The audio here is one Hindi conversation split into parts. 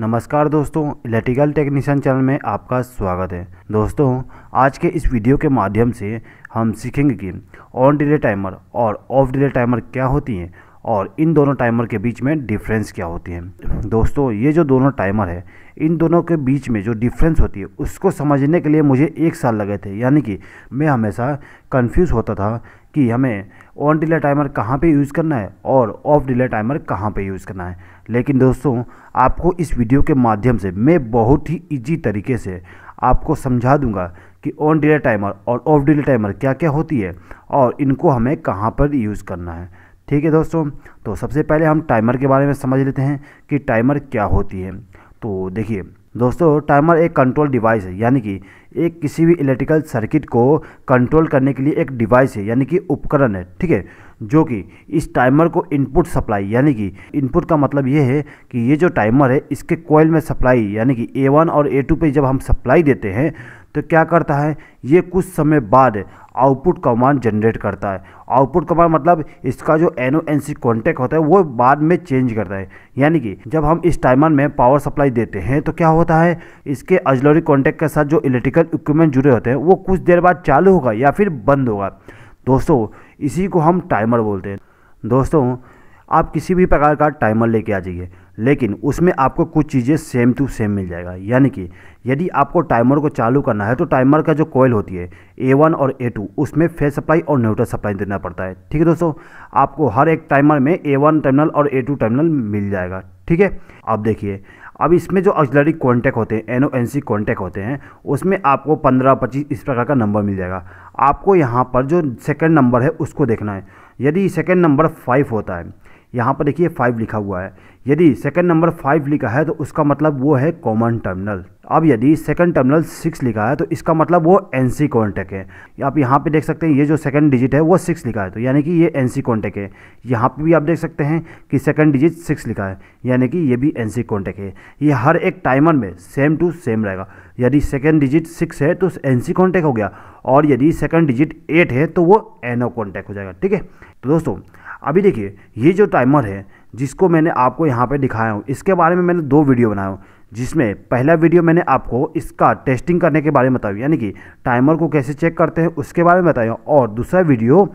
नमस्कार दोस्तों इलेक्ट्रिकल टेक्नीशियन चैनल में आपका स्वागत है दोस्तों आज के इस वीडियो के माध्यम से हम सीखेंगे कि ऑन डिले टाइमर और ऑफ डिले टाइमर क्या होती हैं और इन दोनों टाइमर के बीच में डिफरेंस क्या होती है दोस्तों ये जो दोनों टाइमर है इन दोनों के बीच में जो डिफरेंस होती है उसको समझने के लिए मुझे एक साल लगे थे यानी कि मैं हमेशा कंफ्यूज होता था कि हमें ऑन डिले टाइमर कहाँ पे यूज़ करना है और ऑफ डिले टाइमर कहाँ पे यूज़ करना है लेकिन दोस्तों आपको इस वीडियो के माध्यम से मैं बहुत ही इजी तरीके से आपको समझा दूंगा कि ऑन डिले टाइमर और ऑफ डिले टाइमर क्या क्या होती है और इनको हमें कहाँ पर यूज़ करना है ठीक है दोस्तों तो सबसे पहले हम टाइमर के बारे में समझ लेते हैं कि टाइमर क्या होती है तो देखिए दोस्तों टाइमर एक कंट्रोल डिवाइस है यानी कि एक किसी भी इलेक्ट्रिकल सर्किट को कंट्रोल करने के लिए एक डिवाइस है यानी कि उपकरण है ठीक है जो कि इस टाइमर को इनपुट सप्लाई यानी कि इनपुट का मतलब ये है कि ये जो टाइमर है इसके कोयल में सप्लाई यानी कि ए वन और ए टू पर जब हम सप्लाई देते हैं तो क्या करता है ये कुछ समय बाद आउटपुट कमांड जनरेट करता है आउटपुट कमांड मतलब इसका जो N O N C contact होता है वो बाद में चेंज करता है यानी कि जब हम इस टाइमर में पावर सप्लाई देते हैं तो क्या होता है इसके अजलोरी कॉन्टैक्ट के साथ जो इलेक्ट्रिकल इक्विपमेंट जुड़े होते हैं वो कुछ देर बाद चालू होगा या फिर बंद होगा दोस्तों इसी को हम टाइमर बोलते हैं दोस्तों आप किसी भी प्रकार का टाइमर लेके आ जाइए लेकिन उसमें आपको कुछ चीज़ें सेम टू सेम मिल जाएगा यानी कि यदि आपको टाइमर को चालू करना है तो टाइमर का जो कोयल होती है ए वन और ए टू उसमें फेज सप्लाई और न्यूट्रल सप्लाई देना पड़ता है ठीक है दोस्तों आपको हर एक टाइमर में ए वन टर्मिनल और ए टू टर्मिनल मिल जाएगा ठीक है अब देखिए अब इसमें जो ऑक्सिलरी कॉन्टैक्ट होते हैं N O N C contact होते हैं उसमें आपको पंद्रह पच्चीस इस प्रकार का नंबर मिल जाएगा आपको यहाँ पर जो सेकेंड नंबर है उसको देखना है यदि सेकेंड नंबर फाइव होता है यहाँ पर देखिए फाइव लिखा हुआ है यदि सेकंड नंबर फाइव लिखा है तो उसका मतलब वो है कॉमन टर्मिनल अब यदि सेकंड टर्मिनल सिक्स लिखा है तो इसका मतलब वो एन सी कॉन्टेक्ट है आप यहाँ पे देख सकते हैं ये जो सेकंड डिजिट है वो सिक्स लिखा है तो यानी कि ये एन सी कॉन्टेक्ट है यहाँ पे भी आप देख सकते हैं कि सेकंड डिजिट सिक्स लिखा है यानी कि ये भी एन सी है ये हर एक टाइमर में सेम टू सेम रहेगा यदि सेकेंड डिजिट सिक्स है तो एन सी हो गया और यदि सेकेंड डिजिट एट है तो वो एन ओ हो जाएगा ठीक है तो दोस्तों अभी देखिए ये जो टाइमर है जिसको मैंने आपको यहाँ पे दिखाया हूँ इसके बारे में मैंने दो वीडियो बनाया हूँ जिसमें पहला वीडियो मैंने आपको इसका टेस्टिंग करने के बारे में बताया यानी कि टाइमर को कैसे चेक करते हैं उसके बारे में बताया और दूसरा वीडियो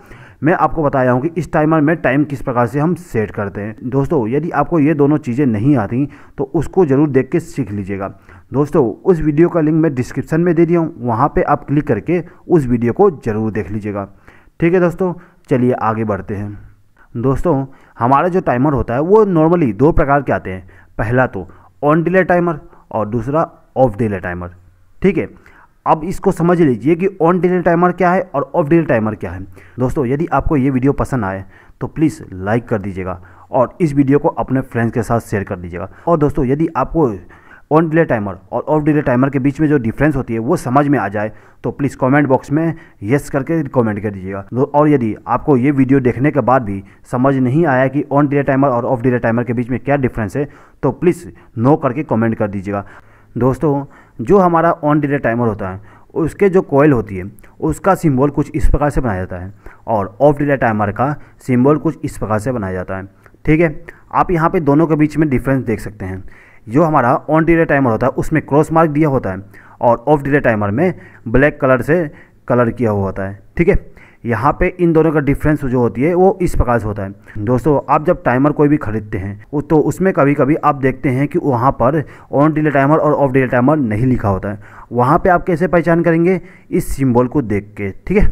मैं आपको बताया हूँ कि इस टाइमर में टाइम किस प्रकार से हम सेट करते हैं दोस्तों यदि आपको ये दोनों चीज़ें नहीं आती तो उसको ज़रूर देख के सीख लीजिएगा दोस्तों उस वीडियो का लिंक मैं डिस्क्रिप्शन में दे दिया हूँ वहाँ पर आप क्लिक करके उस वीडियो को ज़रूर देख लीजिएगा ठीक है दोस्तों चलिए आगे बढ़ते हैं दोस्तों हमारा जो टाइमर होता है वो नॉर्मली दो प्रकार के आते हैं पहला तो ऑन डिले टाइमर और दूसरा ऑफ डिले टाइमर ठीक है अब इसको समझ लीजिए कि ऑन डिले टाइमर क्या है और ऑफ डिले टाइमर क्या है दोस्तों यदि आपको ये वीडियो पसंद आए तो प्लीज़ लाइक कर दीजिएगा और इस वीडियो को अपने फ्रेंड्स के साथ शेयर कर दीजिएगा और दोस्तों यदि आपको ऑन डिले टाइमर और ऑफ डिले टाइमर के बीच में जो डिफरेंस होती है वो समझ में आ जाए तो प्लीज़ कमेंट बॉक्स में येस करके कमेंट कर दीजिएगा और यदि आपको ये वीडियो देखने के बाद भी समझ नहीं आया कि ऑन डिले टाइमर और ऑफ डिले टाइमर के बीच में क्या डिफरेंस है तो प्लीज़ नो करके कॉमेंट कर दीजिएगा दोस्तों जो हमारा ऑन डिले टाइमर होता है उसके जो कोयल होती है उसका सिम्बॉल कुछ इस प्रकार से बनाया जाता है और ऑफ डिले टाइमर का सिम्बॉल कुछ इस प्रकार से बनाया जाता है ठीक है आप यहाँ पे दोनों के बीच में डिफरेंस देख सकते हैं जो हमारा ऑन डिले टाइमर होता है उसमें क्रॉस मार्क दिया होता है और ऑफ डिले टाइमर में ब्लैक कलर से कलर किया हुआ होता है ठीक है यहाँ पे इन दोनों का डिफरेंस जो होती है वो इस प्रकार से होता है दोस्तों आप जब टाइमर कोई भी खरीदते हैं तो उसमें कभी कभी आप देखते हैं कि वहाँ पर ऑन डिले टाइमर और ऑफ डिले टाइमर नहीं लिखा होता है वहाँ पे आप कैसे पहचान करेंगे इस सिंबल को देख के ठीक है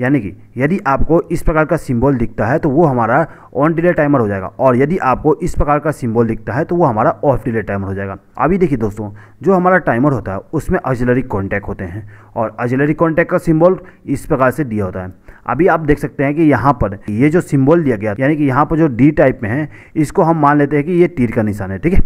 यानी कि यदि आपको इस प्रकार का सिंबल दिखता है तो वो हमारा ऑन डिले टाइमर हो जाएगा और यदि आपको इस प्रकार का सिंबल दिखता है तो वो हमारा ऑफ डिले टाइमर हो जाएगा अभी देखिए दोस्तों जो हमारा टाइमर होता है उसमें अजलरी कॉन्टैक्ट होते हैं और अजलरी कॉन्टैक्ट का सिम्बॉल इस प्रकार से दिया होता है अभी आप देख सकते हैं कि यहाँ पर ये जो सिम्बॉल दिया गया यानी कि यहाँ पर जो डी टाइप में है इसको हम मान लेते हैं कि ये तीर का निशान है ठीक है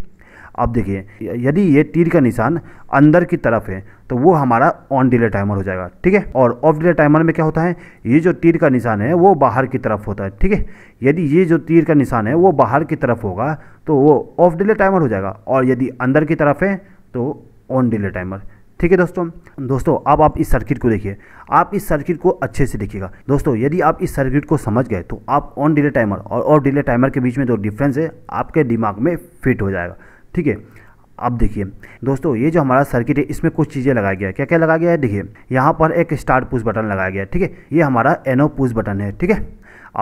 अब देखिए यदि ये तीर का निशान अंदर की तरफ है तो वो हमारा ऑन डिले टाइमर हो जाएगा ठीक है और ऑफ डिले टाइमर में क्या होता है ये जो तीर का निशान है वो बाहर की तरफ होता है ठीक है यदि ये जो तीर का निशान है वो बाहर की तरफ होगा तो वो ऑफ डिले टाइमर हो जाएगा और यदि अंदर की तरफ है तो ऑन डिले टाइमर ठीक है दोस्तों दोस्तों अब आप इस सर्किट को देखिए आप इस सर्किट को अच्छे से देखिएगा दोस्तों यदि आप इस सर्किट को समझ गए तो आप ऑन डिले टाइमर और ऑफ डिले टाइमर के बीच में जो डिफरेंस है आपके दिमाग में फिट हो जाएगा ठीक है अब देखिए दोस्तों ये जो हमारा सर्किट है इसमें कुछ चीज़ें लगाया गया है क्या क्या लगाया गया है देखिए यहाँ पर एक स्टार्ट पुश बटन लगाया गया है ठीक है ये हमारा एनो पुश बटन है ठीक है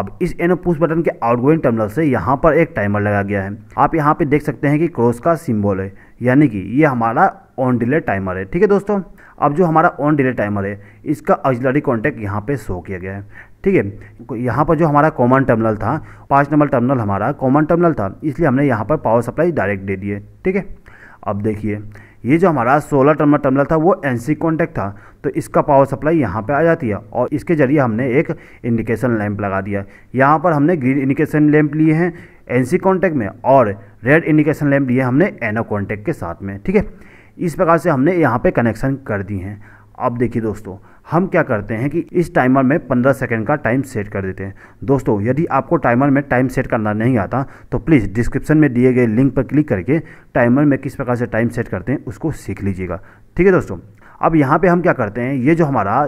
अब इस एनो पुश बटन के आउटगोइंग टर्मिनल से यहाँ पर एक टाइमर लगा गया है आप यहाँ पे देख सकते हैं कि क्रॉस का सिम्बॉल है यानी कि ये हमारा ऑन डिले टाइमर है ठीक है दोस्तों अब जो हमारा ऑन डिले टाइमर है इसका अजलरी कॉन्टैक्ट यहाँ पर शो किया गया है ठीक है यहाँ पर जो हमारा कॉमन टर्मिनल था पाँच नंबर टर्मिनल हमारा कॉमन टर्मिनल था इसलिए हमने यहाँ पर पावर सप्लाई डायरेक्ट दे दिए ठीक है अब देखिए ये जो हमारा सोलर टर्मिनल टर्मिनल था वो एन सी कॉन्टैक्ट था तो इसका पावर सप्लाई यहाँ पे आ जाती है और इसके ज़रिए हमने एक इंडिकेशन लैंप लगा दिया यहाँ पर हमने ग्रीन इंडिकेशन लैंप लिए हैं एन सी कॉन्टैक्ट में और रेड इंडिकेशन लैंप लिए हमने एनो कॉन्टैक्ट के साथ में ठीक है इस प्रकार से हमने यहाँ पर कनेक्शन कर दिए हैं अब देखिए दोस्तों हम क्या करते हैं कि इस टाइमर में 15 सेकंड का टाइम सेट कर देते हैं दोस्तों यदि आपको टाइमर में टाइम सेट करना नहीं आता तो प्लीज़ डिस्क्रिप्शन में दिए गए लिंक पर क्लिक करके टाइमर में किस प्रकार से टाइम सेट करते हैं उसको सीख लीजिएगा ठीक है दोस्तों अब यहाँ पे हम क्या करते हैं ये जो हमारा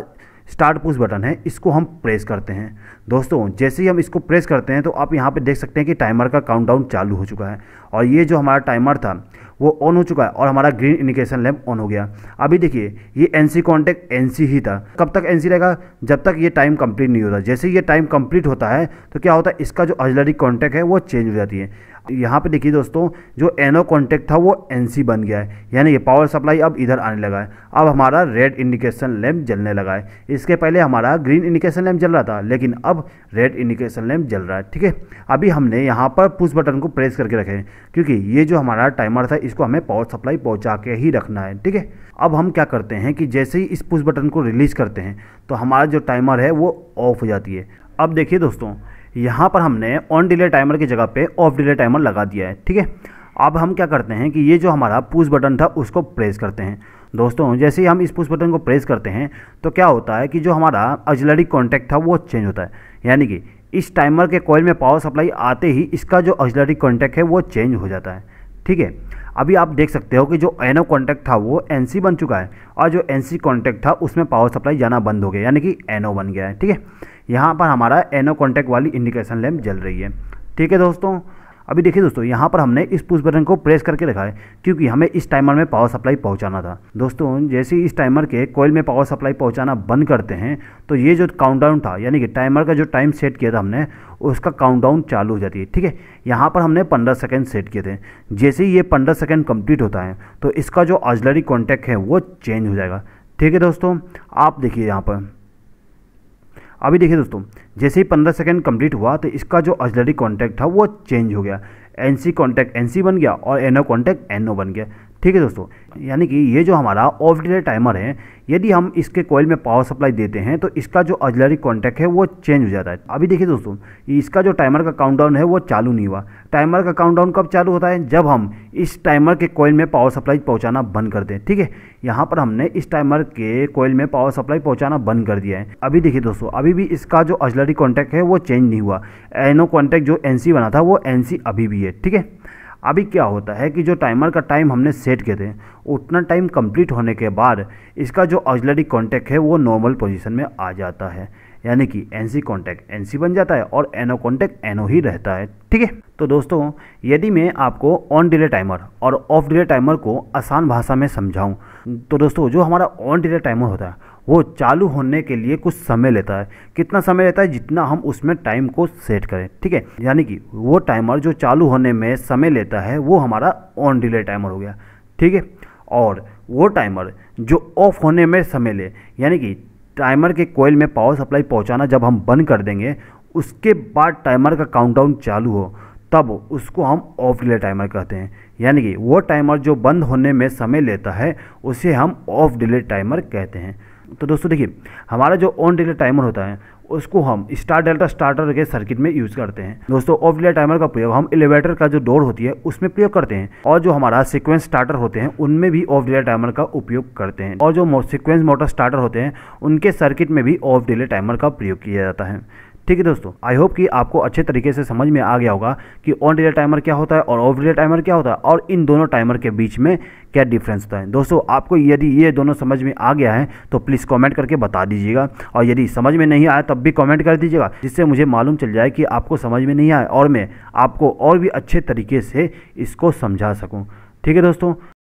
स्टार्ट पुश बटन है इसको हम प्रेस करते हैं दोस्तों जैसे ही हम इसको प्रेस करते हैं तो आप यहाँ पे देख सकते हैं कि टाइमर का काउंटडाउन चालू हो चुका है और ये जो हमारा टाइमर था वो ऑन हो चुका है और हमारा ग्रीन इंडिकेशन लैम्प ऑन हो गया अभी देखिए ये एन सी कॉन्टैक्ट एन ही था कब तक एन रहेगा जब तक ये टाइम कंप्लीट नहीं होता जैसे ये टाइम कम्प्लीट होता है तो क्या होता है इसका जो अजलरी कॉन्टैक्ट है वो चेंज हो जाती है यहाँ पे देखिए दोस्तों जो एनो कॉन्टेक्ट था वो एन बन गया है यानी ये पावर सप्लाई अब इधर आने लगा है अब हमारा रेड इंडिकेशन लैम्प जलने लगा है इसके पहले हमारा ग्रीन इंडिकेशन लैम्प जल रहा था लेकिन अब रेड इंडिकेशन लैम्प जल रहा है ठीक है अभी हमने यहाँ पर पुश बटन को प्रेस करके रखे क्योंकि ये जो हमारा टाइमर था इसको हमें पावर सप्लाई पहुँचा के ही रखना है ठीक है अब हम क्या करते हैं कि जैसे ही इस पुश बटन को रिलीज़ करते हैं तो हमारा जो टाइमर है वो ऑफ हो जाती है अब देखिए दोस्तों यहाँ पर हमने ऑन डिले टाइमर की जगह पे ऑफ डिले टाइमर लगा दिया है ठीक है अब हम क्या करते हैं कि ये जो हमारा पुश बटन था उसको प्रेस करते हैं दोस्तों जैसे ही हम इस पुश बटन को प्रेस करते हैं तो क्या होता है कि जो हमारा अजलरी कॉन्टैक्ट था वो चेंज होता है यानी कि इस टाइमर के कॉइल में पावर सप्लाई आते ही इसका जो अजलरी कॉन्टैक्ट है वो चेंज हो जाता है ठीक है अभी आप देख सकते हो कि जो एन ओ कॉन्टैक्ट था वो एन सी बन चुका है और जो एन सी कॉन्टैक्ट था उसमें पावर सप्लाई जाना बंद हो गया यानी कि एन ओ बन गया है ठीक है यहाँ पर हमारा एन ओ कॉन्टैक्ट वाली इंडिकेशन लैम्प जल रही है ठीक है दोस्तों अभी देखिए दोस्तों यहाँ पर हमने इस पुश बटन को प्रेस करके रखा है क्योंकि हमें इस टाइमर में पावर सप्लाई पहुँचाना था दोस्तों जैसे ही इस टाइमर के कोयल में पावर सप्लाई पहुँचाना बंद करते हैं तो ये जो काउंटडाउन था यानी कि टाइमर का जो टाइम सेट किया था हमने उसका काउंटडाउन चालू हो जाती है ठीक है यहाँ पर हमने पंद्रह सेकेंड सेट किए थे जैसे ही ये पंद्रह सेकेंड कम्प्लीट होता है तो इसका जो आजलरी कॉन्टैक्ट है वो चेंज हो जाएगा ठीक है दोस्तों आप देखिए यहाँ पर अभी देखिए दोस्तों जैसे ही पंद्रह सेकेंड कंप्लीट हुआ तो इसका जो अजलरी कॉन्टैक्ट था वो चेंज हो गया N C contact N C बन गया और N O contact N O बन गया ठीक है दोस्तों यानी कि ये जो हमारा ऑफ डिले टाइमर है यदि हम इसके कोयल में पावर सप्लाई देते हैं तो इसका जो अजलरी कॉन्टैक्ट है वो चेंज हो जाता है अभी देखिए दोस्तों इसका जो टाइमर का काउंटडाउन है वो चालू नहीं हुआ टाइमर का काउंटडाउन कब चालू होता है जब हम इस टाइमर के कोयल में पावर सप्लाई पहुंचाना बंद कर दें ठीक है यहाँ पर हमने इस टाइमर के कोयल में पावर सप्लाई पहुँचाना बंद कर दिया है अभी देखिए दोस्तों अभी भी इसका जो अजलरी ऑक्सिलरी कॉन्ट्रैक्ट है वो चेंज नहीं हुआ एनो eh, कॉन्ट्रैक्ट जो एन बना था वो एन अभी भी है ठीक है अभी क्या होता है कि जो टाइमर का टाइम हमने सेट किए थे उतना टाइम कंप्लीट होने के बाद इसका जो ऑजलरी कॉन्टैक्ट है वो नॉर्मल पोजीशन में आ जाता है यानी कि एन सी कॉन्टैक्ट एन बन जाता है और एनो कॉन्टैक्ट एनओ ही रहता है ठीक है तो दोस्तों यदि मैं आपको ऑन डिले टाइमर और ऑफ डिले टाइमर को आसान भाषा में समझाऊं तो दोस्तों जो हमारा ऑन डिले टाइमर होता है वो चालू होने के लिए कुछ समय लेता है कितना समय लेता है जितना हम उसमें टाइम को सेट करें ठीक है यानी कि वो टाइमर जो चालू होने में समय लेता है वो हमारा ऑन डिले टाइमर हो गया ठीक है और वो टाइमर जो ऑफ होने में समय ले यानी कि टाइमर के कोयल में पावर सप्लाई पहुँचाना जब हम बंद कर देंगे उसके बाद टाइमर का काउंटडाउन चालू हो तब उसको हम ऑफ डिले टाइमर कहते हैं यानी कि वो टाइमर जो बंद होने में समय लेता है उसे हम ऑफ डिले टाइमर कहते हैं तो दोस्तों देखिए हमारा जो ऑन डिले टाइमर होता है उसको हम स्टार डेल्टा स्टार्टर के सर्किट में यूज़ करते हैं दोस्तों ऑफ डिले टाइमर का प्रयोग हम एलिवेटर का जो डोर होती है उसमें प्रयोग करते हैं और जो हमारा सिक्वेंस स्टार्टर होते हैं उनमें भी ऑफ डिले टाइमर का उपयोग करते हैं और जो सिक्वेंस मोटर स्टार्टर होते हैं उनके सर्किट में भी ऑफ डिले टाइमर का प्रयोग किया जाता है ठीक है दोस्तों आई होप कि आपको अच्छे तरीके से समझ में आ गया होगा कि ऑन डिले टाइमर क्या होता है और ऑफ डिले टाइमर क्या होता है और इन दोनों टाइमर के बीच में क्या डिफरेंस होता है दोस्तों आपको यदि ये दोनों समझ में आ गया है तो प्लीज़ कमेंट करके बता दीजिएगा और यदि समझ में नहीं आया तब भी कमेंट कर दीजिएगा जिससे मुझे मालूम चल जाए कि आपको समझ में नहीं आया और मैं आपको और भी अच्छे तरीके से इसको समझा सकूँ ठीक है दोस्तों